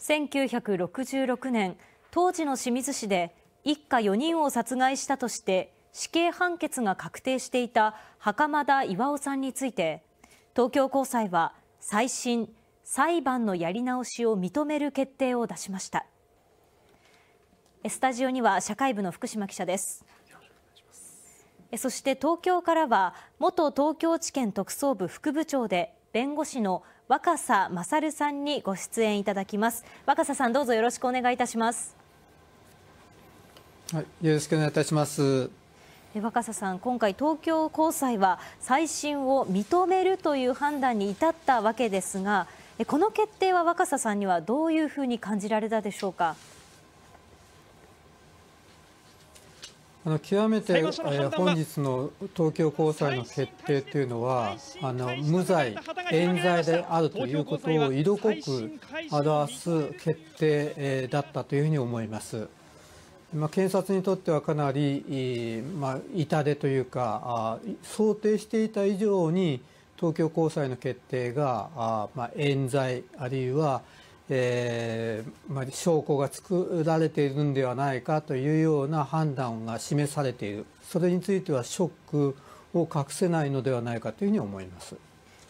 1966年当時の清水市で一家4人を殺害したとして死刑判決が確定していた袴田巌さんについて東京高裁は再審裁判のやり直しを認める決定を出しましたスタジオには社会部の福島記者ですそして東京からは元東京地検特捜部副部長で弁護士の若狭勝さんにご出演いただきます若狭さんどうぞよろしくお願いいたしますはいよろしくお願いいたします若狭さん、今回、東京高裁は再審を認めるという判断に至ったわけですがこの決定は若狭さんにはどういうふうに感じられたでしょうか。あの極めて、え本日の東京高裁の決定というのはあの無罪、冤罪であるということを色濃く表す決定、えだったというふうに思います。まあ、検察にとってはかなり、まあ、痛手というか想定していた以上に東京高裁の決定があ、まあ、冤罪あるいはえーまあ、証拠が作られているんではないかというような判断が示されているそれについてはショックを隠せないのではないかというふうに思います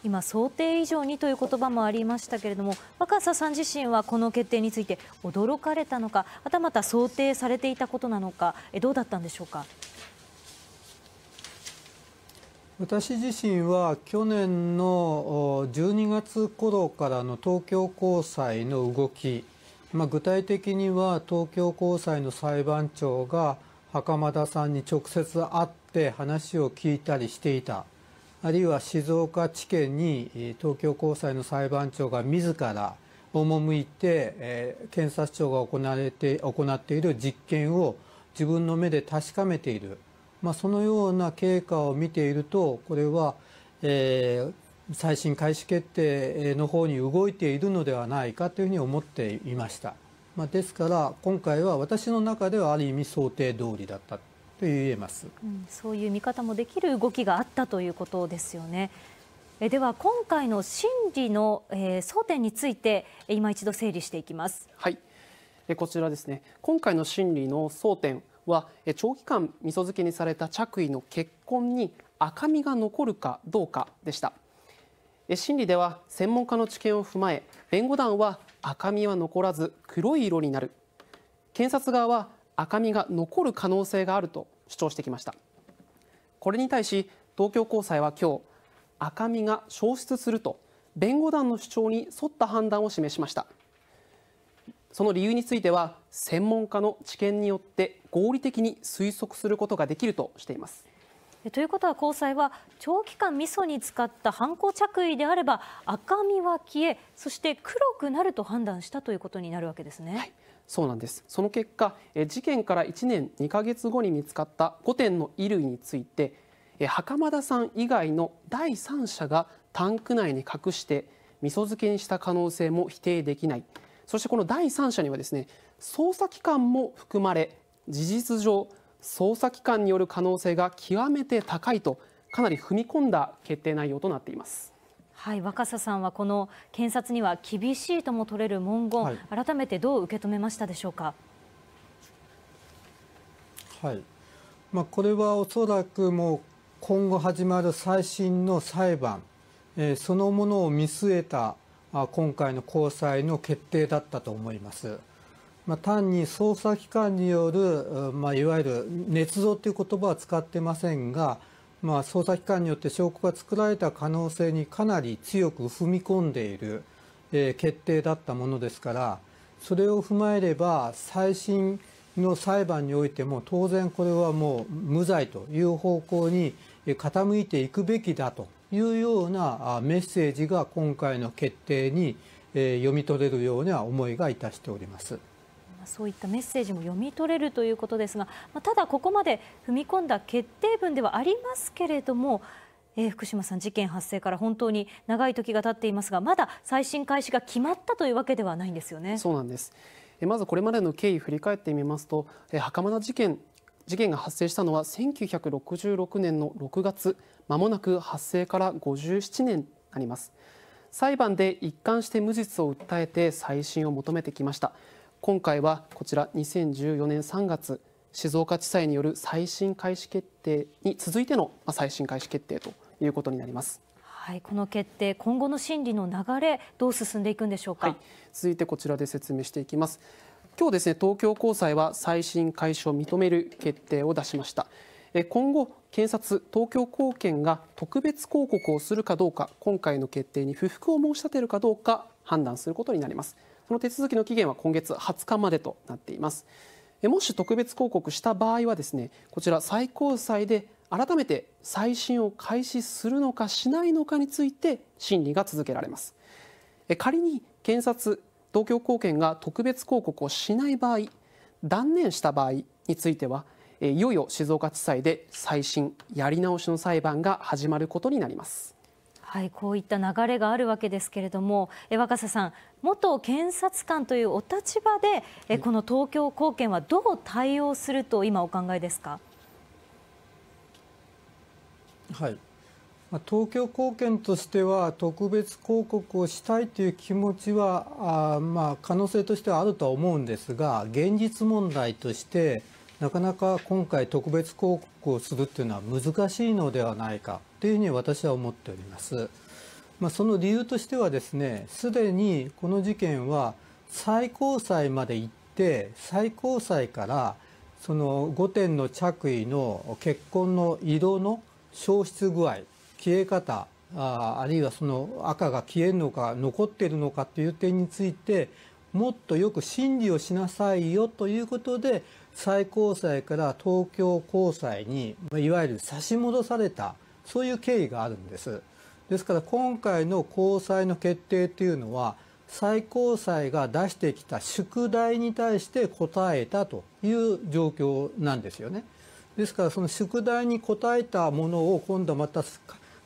今、想定以上にという言葉もありましたけれども若狭さん自身はこの決定について驚かれたのかはたまた想定されていたことなのかどうだったんでしょうか。私自身は去年の12月頃からの東京高裁の動き、まあ、具体的には東京高裁の裁判長が袴田さんに直接会って話を聞いたりしていたあるいは静岡地検に東京高裁の裁判長が自ら赴いて、え検察庁が行われて行っている実験を自分の目で確かめている。まあ、そのような経過を見ているとこれは、えー、最新開始決定の方に動いているのではないかというふうに思っていました、まあ、ですから今回は私の中ではある意味想定通りだったと言えます、うん、そういう見方もできる動きがあったということですよねえでは今回の審理の、えー、争点について今一度整理していきますはいえこちらですね今回の審理の争点は長期間味噌漬けにされた着衣の血痕に赤みが残るかどうかでした審理では専門家の知見を踏まえ弁護団は赤みは残らず黒い色になる検察側は赤みが残る可能性があると主張してきましたこれに対し東京高裁は今日赤みが消失すると弁護団の主張に沿った判断を示しましたその理由については専門家の知見によって合理的に推測することができるとしています。ということは高裁は長期間味噌に使った犯行着衣であれば赤みは消えそして黒くなると判断したということになるわけですね。はい、そうなんですその結果事件から1年2か月後に見つかった5点の衣類について袴田さん以外の第三者がタンク内に隠して味噌漬けにした可能性も否定できないそしてこの第三者にはですね捜査機関も含まれ事実上捜査機関による可能性が極めて高いとかなり踏み込んだ決定内容となっています。はい、若狭さんはこの検察には厳しいとも取れる文言、はい、改めてどう受け止めましたでしょうか。はい、まあ、これはおそらくもう今後始まる最新の裁判、えー、そのものを見据えた今回の高裁の決定だったと思います。まあ、単に捜査機関による、まあ、いわゆる捏造という言葉は使ってませんが、まあ、捜査機関によって証拠が作られた可能性にかなり強く踏み込んでいる、えー、決定だったものですからそれを踏まえれば最新の裁判においても当然これはもう無罪という方向に傾いていくべきだというようなメッセージが今回の決定に、え読み取れるようには思いがいたしております。そういったメッセージも読み取れるということですが、まあ、ただここまで踏み込んだ決定文ではありますけれども、えー、福島さん事件発生から本当に長い時が経っていますがまだ再審開始が決まったというわけではないんですよね。そうなんですまずこれまでの経緯を振り返ってみますと袴田事件事件が発生したのは1966年の6月まもなく発生から57年なります裁判で一貫して無実を訴えて再審を求めてきました今回はこちら2014年3月静岡地裁による最新開始決定に続いての最新開始決定ということになります。はい、この決定、今後の審理の流れ、どう進んでいくんでしょうか、はい、続いてこちらで説明していきます。今日ですね、東京高裁は再審開始を認める決定を出しました。今後、検察、東京高検が特別抗告をするかどうか、今回の決定に不服を申し立てるかどうか判断することになります。この手続きの期限は今月20日までとなっていますもし特別抗告した場合はですねこちら最高裁で改めて再審を開始するのかしないのかについて審理が続けられます仮に検察東京高検が特別抗告をしない場合断念した場合についてはいよいよ静岡地裁で再審やり直しの裁判が始まることになりますはい、こういった流れがあるわけですけれども、若狭さん、元検察官というお立場で、この東京高検はどう対応すると今、お考えですか。はい東京高検としては特別抗告をしたいという気持ちはあ、まあ、可能性としてはあるとは思うんですが現実問題としてなかなか今回特別抗告をするというのは難しいのではないかというふうに私は思っております。まあ、その理由としてはですねすでにこの事件は最高裁まで行って最高裁からその5点の着衣の血痕の移動の消失具合消え方ああるいはその赤が消えるのか残っているのかという点についてもっとよく審理をしなさいよということで最高裁から東京高裁にいわゆる差し戻されたそういう経緯があるんですですから今回の高裁の決定というのは最高裁が出してきた宿題に対して答えたという状況なんですよねですからその宿題に答えたものを今度また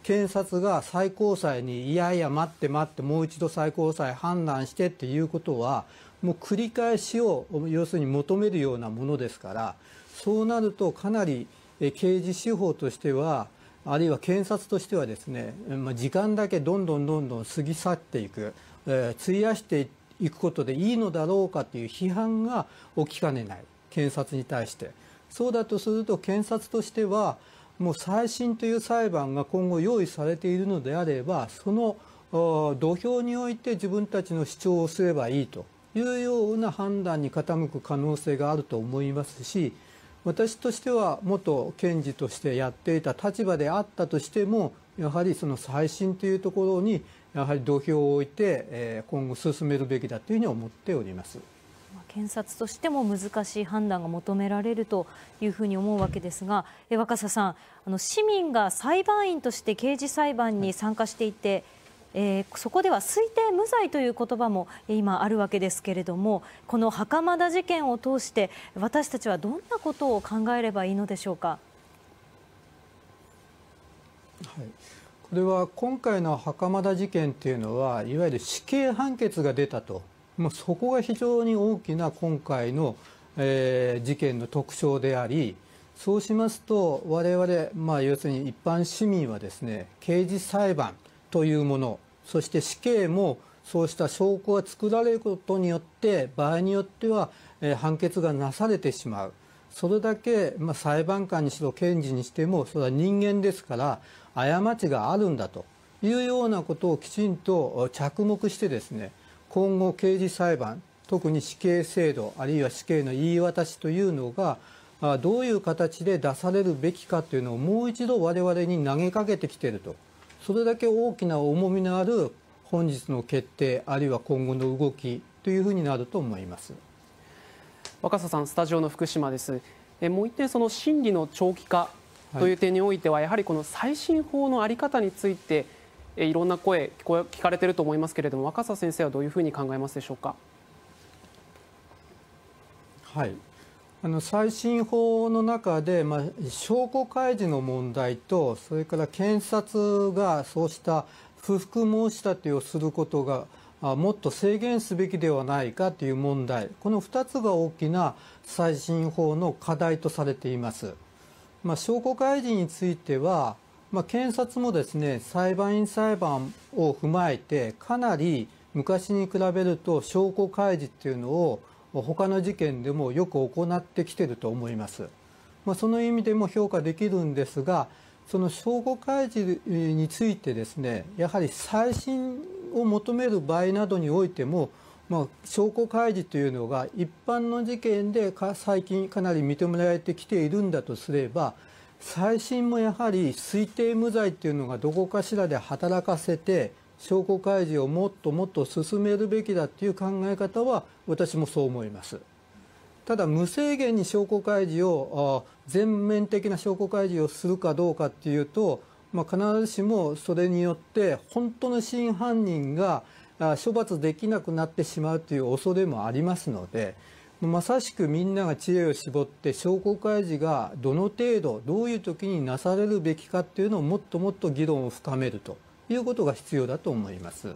検察が最高裁にいやいや待って待ってもう一度最高裁判断してっていうことはもう繰り返しを要するに求めるようなものですからそうなるとかなり刑事司法としてはあるいは検察としてはですね、まあ、時間だけどんどんどんどん過ぎ去っていく、えー、費やしていくことでいいのだろうかという批判が起きかねない検察に対してそうだとすると検察としてはもう再審という裁判が今後用意されているのであればその土俵において自分たちの主張をすればいいというような判断に傾く可能性があると思いますし私としては元検事としてやっていた立場であったとしてもやはりその再審というところにやはり土俵を置いて、え今後進めるべきだというふうに思っております。検察としても難しい判断が求められるというふうに思うわけですが、え若狭さんあの市民が裁判員として刑事裁判に参加していて、えー、そこでは推定無罪という言葉も今あるわけですけれどもこの袴田事件を通して私たちはどんなことを考えればいいのでしょうか。はいこれは今回の袴田事件というのはいわゆる死刑判決が出たともうそこが非常に大きな今回の、えー、事件の特徴でありそうしますと我々、まあ、要するに一般市民はですね刑事裁判というものそして死刑もそうした証拠が作られることによって場合によっては、え判決がなされてしまうそれだけ、まあ、裁判官にしろ検事にしてもそれは人間ですから過ちがあるんだというようなことをきちんと着目してですね今後、刑事裁判特に死刑制度あるいは死刑の言い渡しというのがどういう形で出されるべきかというのをもう一度我々に投げかけてきているとそれだけ大きな重みのある本日の決定あるいは今後の動きというふうになると思います若狭さんスタジオの福島ですえもう一点その審理の長期化という点においては、はい、やはりこの再審法の在り方についてえいろんな声聞こ聞かれていると思いますけれども若狭先生はどういうふうに考えますでしょうか。はい最新法の中で証拠開示の問題とそれから検察がそうした不服申し立てをすることがもっと制限すべきではないかという問題この2つが大きな最新法の課題とされています。まあ、証拠開示については、まあ、検察もですね裁判員裁判を踏まえてかなり昔に比べると証拠開示っていうのを他の事件でもよく行ってきていると思います。まあ、その意味でも評価できるんですがその証拠開示についてですねやはり再審を求める場合などにおいても、まあ、証拠開示というのが一般の事件で最近かなり認められてきているんだとすれば再審もやはり推定無罪というのがどこかしらで働かせて証拠開示をもっともっと進めるべきだという考え方は私もそう思いますただ無制限に証拠開示を全面的な証拠開示をするかどうかっていうと、まあ、必ずしもそれによって本当の真犯人が処罰できなくなってしまうという恐れもありますのでまさしくみんなが知恵を絞って証拠開示がどの程度どういう時になされるべきかっていうのをもっともっと議論を深めると。いうことが必要だと思います。